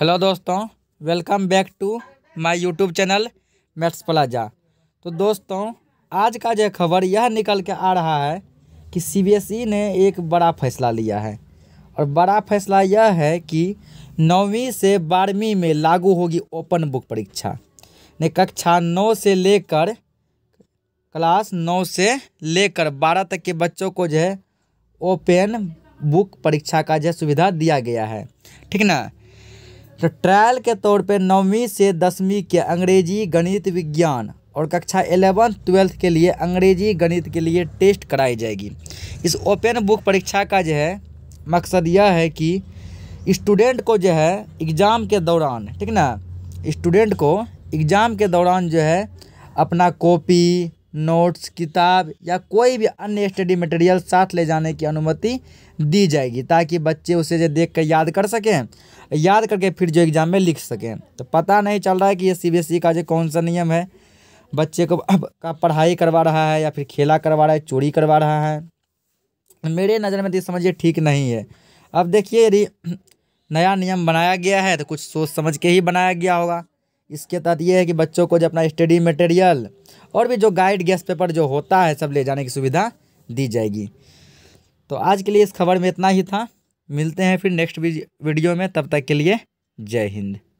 hello दोस्तों welcome back to my YouTube channel maths plaza तो दोस्तों आज का जो खबर यह निकल के आ रहा है कि सीबीएसई e ने एक बड़ा फैसला लिया है और बड़ा फैसला यह है कि नौवीं से बारहवीं में लागू होगी ओपन बुक परीक्षा ने कक्षा नौ से लेकर क्लास नौ से लेकर बारह तक के बच्चों को जो है ओपन बुक परीक्षा का जो सुविधा दिया गया है ठीक ना तो ट्रायल के तौर पे नौवीं से दसवीं के अंग्रेजी गणित विज्ञान और कक्षा एलेवंथ ट्वेल्थ के लिए अंग्रेजी गणित के लिए टेस्ट कराई जाएगी इस ओपन बुक परीक्षा का जो है मकसद यह है कि स्टूडेंट को जो है एग्ज़ाम के दौरान ठीक ना स्टूडेंट को एग्ज़ाम के दौरान जो है अपना कॉपी नोट्स किताब या कोई भी अन्य स्टडी मटेरियल साथ ले जाने की अनुमति दी जाएगी ताकि बच्चे उसे जो देख कर याद कर सकें याद करके फिर जो एग्ज़ाम में लिख सकें तो पता नहीं चल रहा है कि ये सीबीएसई e का जो कौन सा नियम है बच्चे को का पढ़ाई करवा रहा है या फिर खेला करवा रहा है चोरी करवा रहा है मेरे नज़र में तो समझिए ठीक नहीं है अब देखिए यदि नया नियम बनाया गया है तो कुछ सोच समझ के ही बनाया गया होगा इसके तहत ये है कि बच्चों को जो अपना स्टडी मटेरियल और भी जो गाइड गैस पेपर जो होता है सब ले जाने की सुविधा दी जाएगी तो आज के लिए इस खबर में इतना ही था मिलते हैं फिर नेक्स्ट वीडियो में तब तक के लिए जय हिंद